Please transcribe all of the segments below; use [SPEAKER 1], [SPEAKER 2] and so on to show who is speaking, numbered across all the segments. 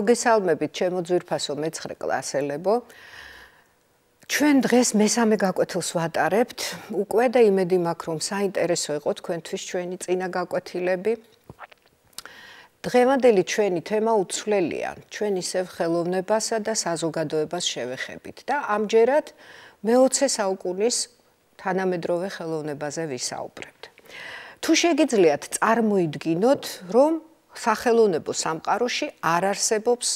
[SPEAKER 1] მოგესალმებით ჩემო ძვირფასო მეცხრე კლასელებო. ჩვენ დღეს მესამე გაკვეთილს ვატარებთ. უკვე და იმედი მაქვს რომ საინტერესო იყოს თქვენთვის ჩვენი წინა გაკვეთილები. დღევანდელი ჩვენი თემა უცვლელია. ჩვენ ისევ ხელოვნებასა და საზოგადოებას შევეხებით და ამჯერად მე-20 საუკუნის თანამედროვე ხელოვნებაზე ვისაუბრებთ. თუ შეგიძლიათ წარმოიდგინოთ რომ სახელოვნებო სამყაროში არ არსებობს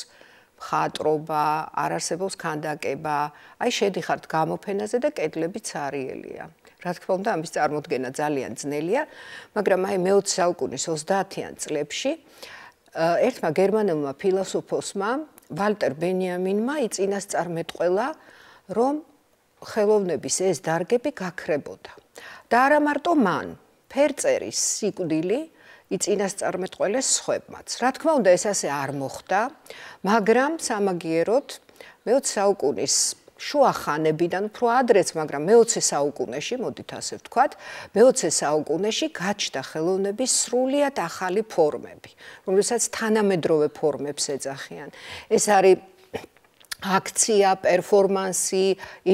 [SPEAKER 1] ხატრობა, არ არსებობს ქანდაკება. აი შედიხართ გამოფენაზე და კედლები цаრიელია. რა თქმა უნდა, ამის წარმოქმნა ძალიან ძნელია, მაგრამ აი მე-20 საუკუნის 30-იან წლებში ერთმა გერმანელმა ფილოსოფოსმა, ვალტერ ბენიამინმა იწინასწარმეტყველა, რომ ხელოვნების ეს დარგები გაქრებოდა. და არა მარტო მან, ფერწერის სიკვდილი იწინასწარმეტყველეს ხუებმაც. რა თქმა უნდა, ეს ასე არ მოხდა, მაგრამ სამაგიეროდ მე-20 საუკუნის შუა ხანებიდან უფრო ადრეც, მაგრამ მე-20 საუკუნეში, მოდით ასე ვთქვათ, მე-20 საუკუნეში გაჩნდა ხელოვნების სრულიად ახალი ფორმები, რომელსაც თანამედროვე ფორმებს ეძახიან. ეს არის აქცია, პერფორმანსი,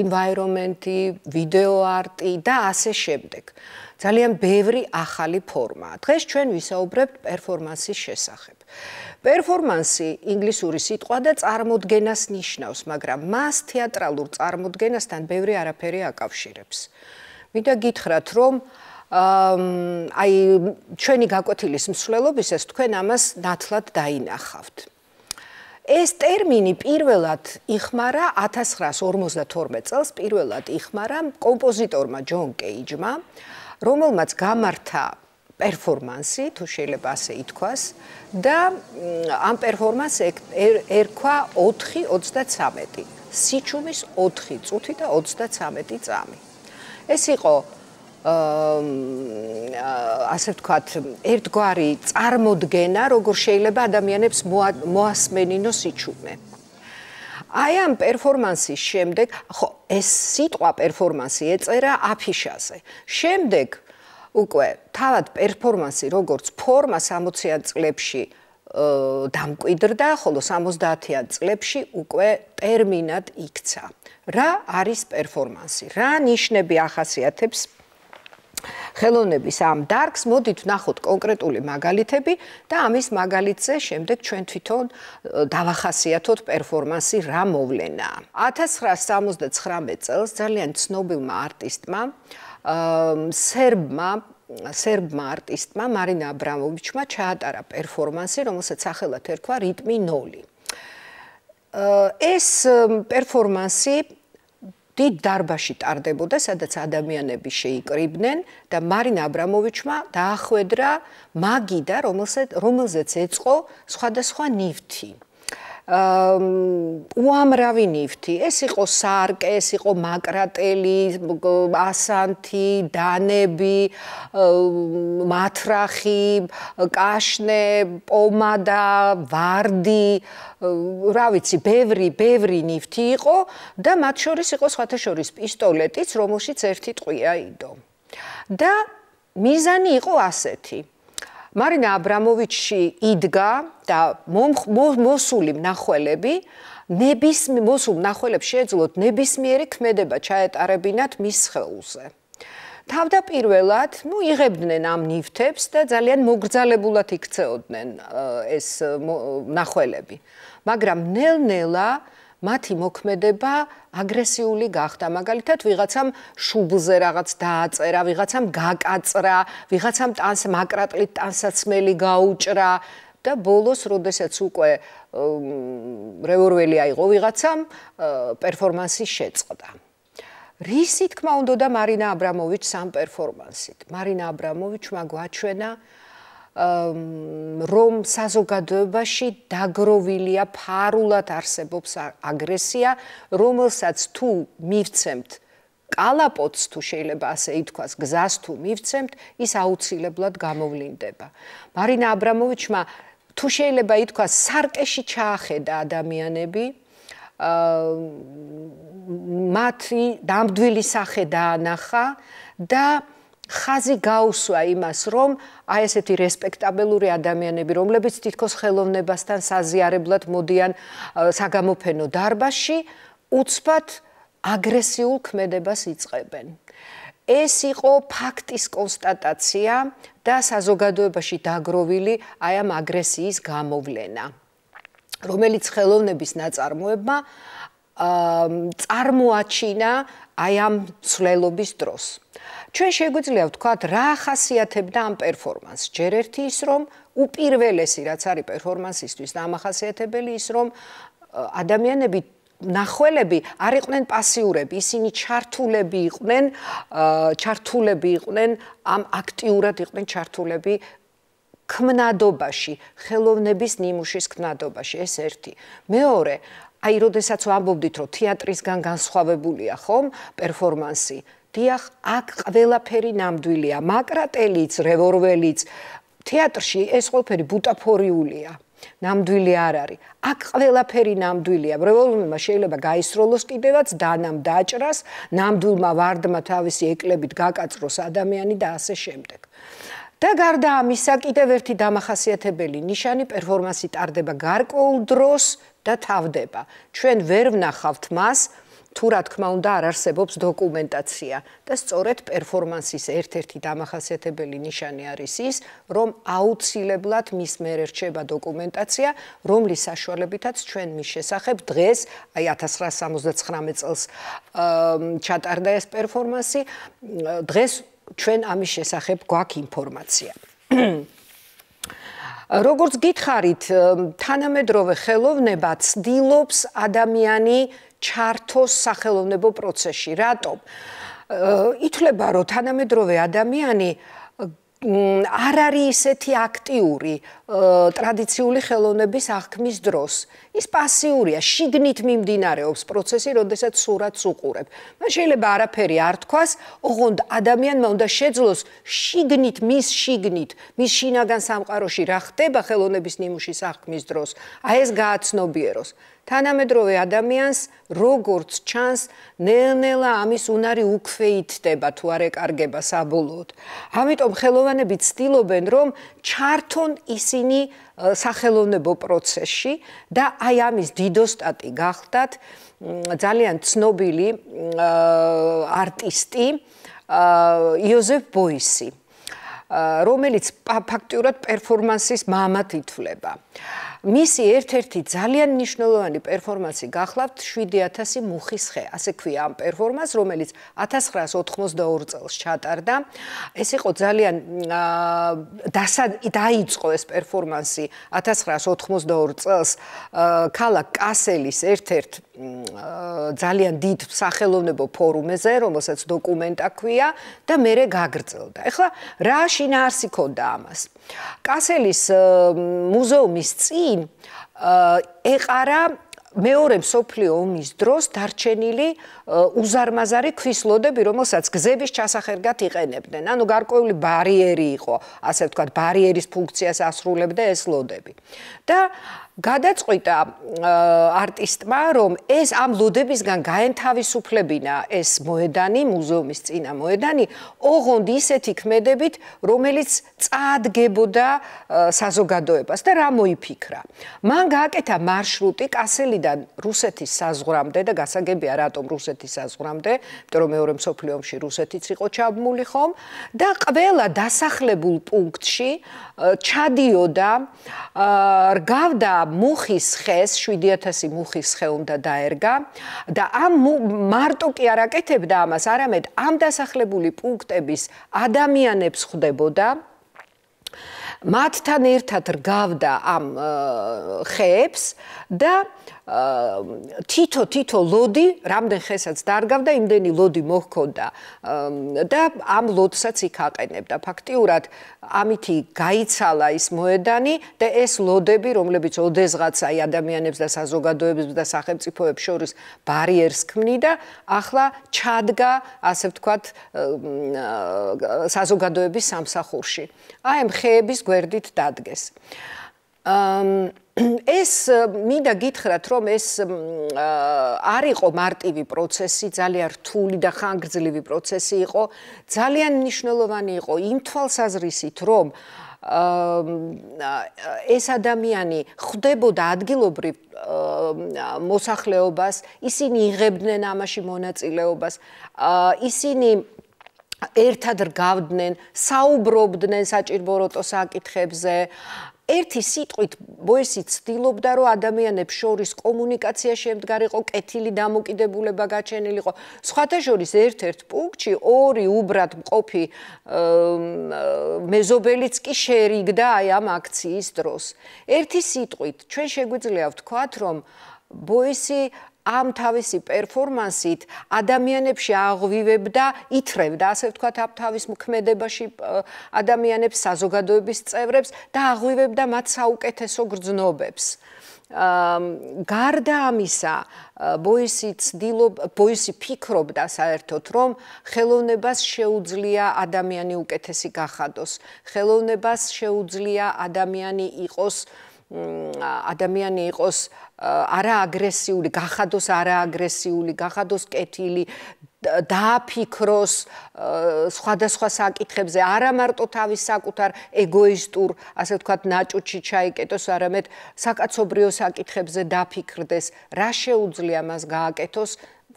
[SPEAKER 1] ინვაირონმენტი, ვიდეო არტი და ასე შემდეგ. ძალიან ბევრი ახალი ფორმა. დღეს ჩვენ ვისაუბრებთ პერფორმანსის შესახებ. პერფორმანსი ინგლისური სიტყვა და წარმოდგენას ნიშნავს, მაგრამ მას თეატრალურ წარმოდგენასთან ბევრი არაფერი აკავშირებს. მინდა გითხრათ, რომ აი ჩვენი გაკვეთილის მსვლელობისას თქვენ ამას ნათლად დაინახავთ. ეს ტერმინი პირველად იხმარა 1952 წელს პირველად იხმარა კომპოზიტორმა ჯონ კეიჯმა, რომელმაც გამართა პერფორმანსი, თუ შეიძლება ასე ითქვას, და ამ პერფორმანს ერქვა 4:33, სიჩუმის 4 წუთი და 33 წამი. ეს იყო ასე ვთქვათ, ერთგვარი წარმოდგენა, როგორ შეიძლება ადამიანებს მოასმენინო სიჩუმე. აი ამ პერფორმანსის შემდეგ, ხო, ეს სიტყვა პერფორმანსი ეწერა აფიშაზე. შემდეგ უკვე თავად პერფორმანსი როგორც ფორმა 60-იან წლებში დამკვიდრდა, ხოლო 70-იან წლებში უკვე ტერმინად იქცა. რა არის პერფორმანსი? რა ნიშნები ახასიათებს ხელოვნების ამ დარგს მოდით ვნახოთ კონკრეტული მაგალითები და ამის მაგალითზე შემდეგ ჩვენ თვითონ დავახასიათოთ პერფორმანსი რა მოვლენა 1979 წელს ძალიან ცნობილმა არტისტმა სერბმა სერბმა არტისტმა მარინა აბრამოვიჩმა ჩაატარა პერფორმანსი რომელსაც ახლა თერქვა რიტმი 0 ეს პერფორმანსი დიდ დარბაში ტარდებოდა, სადაც ადამიანები შეიკრიბნენ და მარინა აბრამოვიჩმა დაახვედრა მაგიდა, რომელზეც ეწყო სხვადასხვა ნივთი. უამრავი ნივთი. ეს იყო სარკე, ეს იყო მაკრატელი, ასანთი, დანები, მათრახი, კაშნე, პომადა, ვარდი, რა ვიცი, ბევრი, ბევრი ნივთი იყო და მათ შორის იყო სხვათაშორის პისტოლეტიც, რომელშიც ერთი ტყვია იდო. და მიზანი იყო ასეთი. მარინა აბრამოვიჩი იდგა და მოსული მნახველები ნების მოსულ მნახველებს შეეძლოთ ნებისმიერი ქმედება ჩაეტარებინათ მის ხელზე. თავდაპირველად, ну, იღებდნენ ამ ნივთებს და ძალიან მოგრძალებულად იქცეოდნენ ეს მნახველები. მაგრამ ნელ-ნელა მათი მოქმედება აგრესიული გახდა. მაგალითად, ვიღაცამ შუბლზე რაღაც დააწერა, ვიღაცამ გაკაწრა, ვიღაცამ ტანს მაკრატლით ტანსაცმელი გაუჭრა და ბოლოს, როდესაც უკვე რევორველი აიღო ვიღაცამ, პერფორმანსი შეწყდა. რისი თქმა უნდა და მარინა აბრამოვიჩს ამ პერფორმანსით. მარინა აბრამოვიჩმა გვაჩვენა რომ საზოგადოებაში დაგროვილია ფარულად არსებობს აგრესია, რომელსაც თუ მივცემთ კალაპოტს თუ შეიძლება ასე ითქვას, გზას თუ მივცემთ, ის აუცილებლად გამოვლინდება. მარინა აბრამოვიჩმა თუ შეიძლება ითქვას, სარკეში ჩაახედა ადამიანები აა მათი დამდვილი სახე დაანახა და ხაზი გაუსვა იმას, რომ აი ესეთი რესპექტაბელური ადამიანები, რომლებიც თითქოს ხელოვნებასთან საზიარებლად მოდიან საგამოფენო დარბაზში, უცბად აგრესიულ ქმედებას იწყებენ. ეს იყო ფაქტის კონსტატაცია და საზოგადოებაში დაგროვილი აი ამ აგრესიის გამოვლენა. რომელიც ხელოვნების ნაწარმოებმა წარმოაჩინა აი ამ ცვლელობის დროს. ჩვენ შეგვიძლია ვთქვა, რა ხასიათებდა ამ პერფორმანსს? ჯერ ერთი ის, რომ უპირველესი რაც არის პერფორმანსისთვის დამახასიათებელი ის, რომ ადამიანები ნახველები არ იყვნენ პასიურები, ისინი ჩართულები იყვნენ, ჩართულები იყვნენ ამ აქტიურად იყვნენ ჩართულები ქმნადობაში, ხელოვნების ნიმუშის ქმნადობაში, ეს ერთი. მეორე, აი, როდესაც ვამბობდით, რომ თეატრისგან განსხვავებულია, ხომ, პერფორმანსი. დიახ, აქ ყველაფერი ნამდვილია. მაკრატელიც, რევორველიც, თეატრში ეს ყველაფერი ბუტაფორიულია. ნამდვილი არ არის. აქ ყველაფერი ნამდვილია. რევოლუციმა შეიძლება გაისროლოს კიდევაც დანამ დაჭრას, ნამდვილმა ვარდმა თავისი ეკლებით გაკაცროს ადამიანი და ასე შემდეგ. და გარდა ამისა კიდევ ერთი დამახასიათებელი ნიშანი პერფორმანსი ტარდება გარკვეულ დროს და თავდება ჩვენ ვერ ვნახავთ მას თუ რა თქმა უნდა არ არსებობს დოკუმენტაცია და სწორედ პერფორმანსის ერთ-ერთი დამახასიათებელი ნიშანი არის ის რომ აუცილებლად მის მიერ რჩება დოკუმენტაცია რომლის საშუალებითაც ჩვენ მის შესახებ დღეს აი 1179 წელს ჩატარდა ეს პერფორმანსი დღეს ჩვენ ამის შესახებ გვაქვს ინფორმაცია. როგორც გითხარით, თანამედროვე ხელოვნება ცდილობს ადამიანი ჩართოს სახელოვნებო პროცესში. რატომ? ითვლება, რომ თანამედროვე ადამიანი არ არის ისეთი აქტიური ტრადიციული ხელოვნების აღქმის დროს. ის პასიურია, შიგნით მიმდინარეობს პროცესი, როდესაც სურათს უყურებ. მაგრამ შეიძლება არაფერი არ თქვას, ოღონდ ადამიანმა უნდა შეძლოს შიგნით მის შიგნით, მის შინაგან სამყაროში რა ხდება ხელოვნების ნიმუშის აღქმის დროს. აი ეს გააცნობიეროს. თანამედროვე ადამიანს როგორც ჩანს ნელ-ნელა ამის უნარი უქვეითდება თუ არ ეკარგება საბოლოოდ. ამიტომ ხელოვანები ცდილობენ რომ ჩართონ ისინი სახელოვნებო პროცესში და აი ამის დიდოსტატი გახლდათ ძალიან ცნობილი არტისტი იოზეფ ბოისი რომელიც ფაქტურად პერფორმანსის მამად ითვლება. მისი ერთ-ერთი ძალიან მნიშვნელოვანი პერფორმანსი გახლავთ 7000 მუხის ხე, ასე ქვია ამ პერფორმანსს, რომელიც 1982 წელს ჩატარდა. ეს იყო ძალიან აა დაიწყო ეს პერფორმანსი 1982 წელს ქალაქ კასელის ერთ-ერთი ძალიან დიდ სახელოვნებო ფორუმზე, რომელსაც დოკუმენტა ქვია და მეરે გაგრძელდა. ეხლა რა შინაარსი ქონდა ამას? კასელის მუზეუმის წინ ეყარა მეორე მსოფლიო ომის დროს დარჩენილი უზარმაზარი ქვის ლოდები, რომელსაც გზების ჩასახერგად იყენებდნენ. ანუ გარკვეული ბარიერი იყო, ასე ვთქვათ, ბარიერის ფუნქციას ასრულებდა ეს ლოდები. და გადაწყვიტა არტისტმა რომ ეს ამ ლოდებისგან გაენთავისუფლებინა ეს მოედანი მუზეუმის წინა მოედანი ოღონდ ისეთი ქმედებით რომელიც წაადგენდა საზოგადოებას და რა მოიფიქრა მან გააკეთა მარშრუტი კასელიდან რუსეთის საზღვრამდე და გასაგებია რატომ რუსეთის საზღვრამდე იმიტომ რომ მეორე მსოფლიო ომში რუსეთიც იყო ჩაბმული ხომ და ყველა დასახლებულ პუნქტში ჩადიოდა რგავდა მუხის ხეს 7000 მუხის ხე უნდა დაერგა და ამ მარტო კი არაკეთებდა ამას, არამედ ამ დასახლებული პუნქტების ადამიანებს ხდებოდა მათთან ერთად რგავდა ამ ხეებს და თითო თითო ლოდი რამდენ ხესაც დარგავდა იმდენი ლოდი მოხონდა და ამ ლოდსაც იქ აყენებდა ფაქტიურად ამითი გაიცალა ის მოედანი და ეს ლოდები რომლებიც ოდესღაც აი ადამიანებს და საზოგადოებებს და სახელმწიფოებს შორის ბარიერს ქმნიდა ახლა ჩადგა ასე ვთქვათ საზოგადოების სამსახურში აი ამ ხეების გვერდით დადგეს ეს მინდა გითხრათ, რომ ეს არ იყო მარტივი პროცესი, ძალიან რთული და ხანგრძლივი პროცესი იყო. ძალიან მნიშვნელოვანი იყო იმ თვალსაზრისით, რომ ეს ადამიანი ხდებოდა ადგილობრივ მოსახლეობას, ისინი იღებდნენ ამაში მონაწილეობას. ისინი ერთად რგავდნენ, საუბრობდნენ საჭირბო როტო საკითხებზე. ერთი სიტყვით ბოესი ცდილობდა რომ ადამიანებს შორის კომუნიკაცია შემდგარიყო, კეთილი დამოკიდებულება გაჩენილიყო. სხვათა შორის ერთ-ერთ პუნქტში ორი უბრად მყოფი მეზობელიც კი შერიგდა აი ამ აქციის დროს. ერთი სიტყვით ჩვენ შეგვიძლია ვთქვა რომ ბოისი ამ თავისი პერფორმანსით ადამიანებში აღვივებდა, ითრევდა, ასე ვთქვა, ამ თავის მქმედებაში ადამიანებს საზოგადოების წევრებს და აღვივებდა მათ საუკეთესო გრძნობებს. ამ გარდა ამისა, ბოისი ცდილო ბოისი ფიქრობდა საერთოდ რომ ხელოვნებას შეუძლია ადამიანი უკეთესი გახადოს. ხელოვნებას შეუძლია ადამიანი იყოს აა ადამიანი იყოს არააგრესიული, გახადოს არააგრესიული, გახადოს კეთილი, დააფიქროს სხვადასხვა საკითხებზე, არა მარტო თავის საკუთარ ეგოისტურ, ასე ვთქვათ, ნაჭუჩი ჩაიკეტოს, არამედ საკაცობრიო საკითხებზე დაფიქრდეს, რა შეუძლია მას გააკეთოს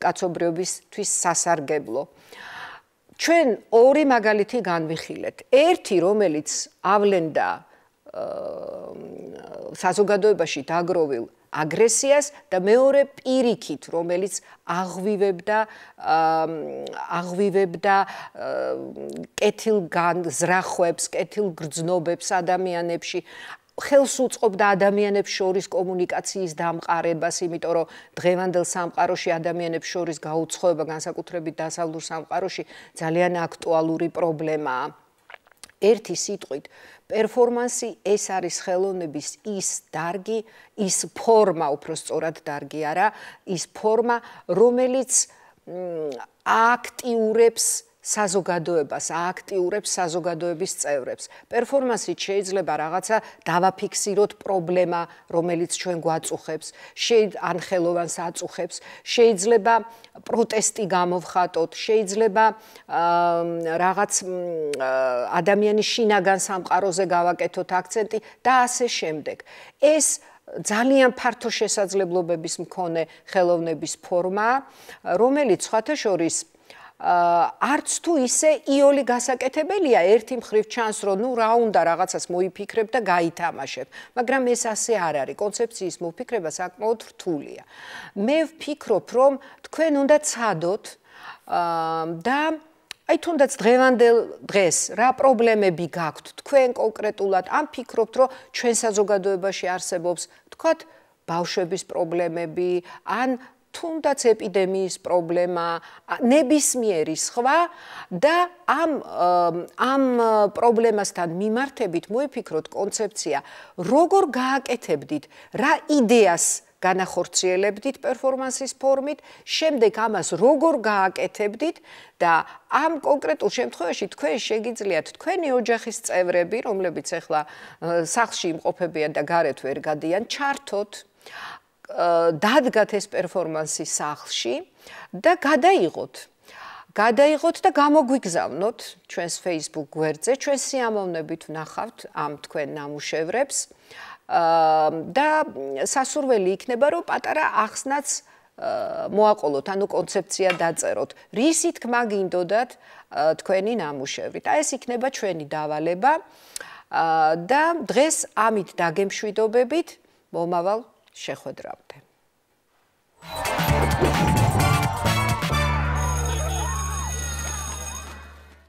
[SPEAKER 1] კაცობრიობისთვის სასარგებლო. ჩვენ ორი მაგალითი განვიხილეთ. ერთი, რომელიც ავლენდა საზოგადოებაში დაგროვილ აგრესიას და მეორე პირიქით, რომელიც აღვივებდა აღვივებდა კეთილგან ზრახვებს, კეთილგრძნობებს ადამიანებში ხელს უწყობდა ადამიანებს შორის კომუნიკაციის დამყარებას, იმიტომ რომ დღევანდელ სამყაროში ადამიანებს შორის გაუცხოება განსაკუთრებით დასავლურ სამყაროში ძალიან აქტუალური პრობლემაა. ერთი სიტყვით перформанси ეს არის ხელოვნების ის დარგი, ის ფორმა, უფრო სწორად დარგი არა, ის ფორმა, რომელიც აქტიურებს საზოგადოებას, ააქტიურებს საზოგადოების წევრებს. პერფორმანსით შეიძლება რაღაცა დავაფიქსიროთ პრობლემა, რომელიც ჩვენ გვაწუხებს, შეიძლება ანხელოვანს აწუხებს, შეიძლება პროტესტი გამოვხატოთ, შეიძლება რაღაც ადამიანის შინაგან სამყაროზე გავაკეთოთ აქცენტი და ასე შემდეგ. ეს ძალიან ფართო შესაძლებლობების მქონე ხელოვნების ფორმა, რომელიც სხვათა შორის არც თუ ისე იოლი გასაკეთებელია ერთი მხრივ ჩანს რომ ნუ რა უნდა რაღაცას მოიფიქრებ და გაითამაშებ მაგრამ ეს ასე არ არის კონცეფციის მოფიქრება საკმაოდ რთულია მე ვფიქრობ რომ თქვენ უნდა ცადოთ და აი თუნდაც დღევანდელ დღეს რა პრობლემები გაქვთ თქვენ კონკრეტულად ან ფიქრობთ რომ ჩვენ საზოგადოებაში არსებობს თქვათ ბავშვების პრობლემები ან თუნდაც ეპიდემიის პრობლემა, ნებისმიერი სხვა და ამ ამ პრობლემასთან მიმართებით მოიფიქროთ კონცეფცია, როგორ გააკეთებდით, რა იდეას განახორციელებდით პერფორმანსის ფორმით, შემდეგ ამას როგორ გააკეთებდით და ამ კონკრეტულ შემთხვევაში თქვენ შეგიძლიათ თქვენი ოჯახის წევრები, რომლებიც ახლა სახლში იმყოფებიან და გარეთ ვერ გადიან, ჩართოთ დადგათ ეს პერფორმანსი სახლში და გადაიღოთ. გადაიღოთ და გამოგვიგზავნოთ ჩვენს Facebook გვერდზე, ჩვენ სიამოვნებით ვნახავთ ამ თქვენ ნამუშევრებს. აა და სასურველი იქნება, რომ პატარა ახსნაც მოაყოლოთ, ანუ კონცეფცია დაწეროთ. რისით გმაგინდოდათ თქვენი ნამუშევრი? და ეს იქნება ჩვენი დავალება. აა და დღეს ამით დაგემშვიდობებით მომავალ შეხვედრამდე. thank you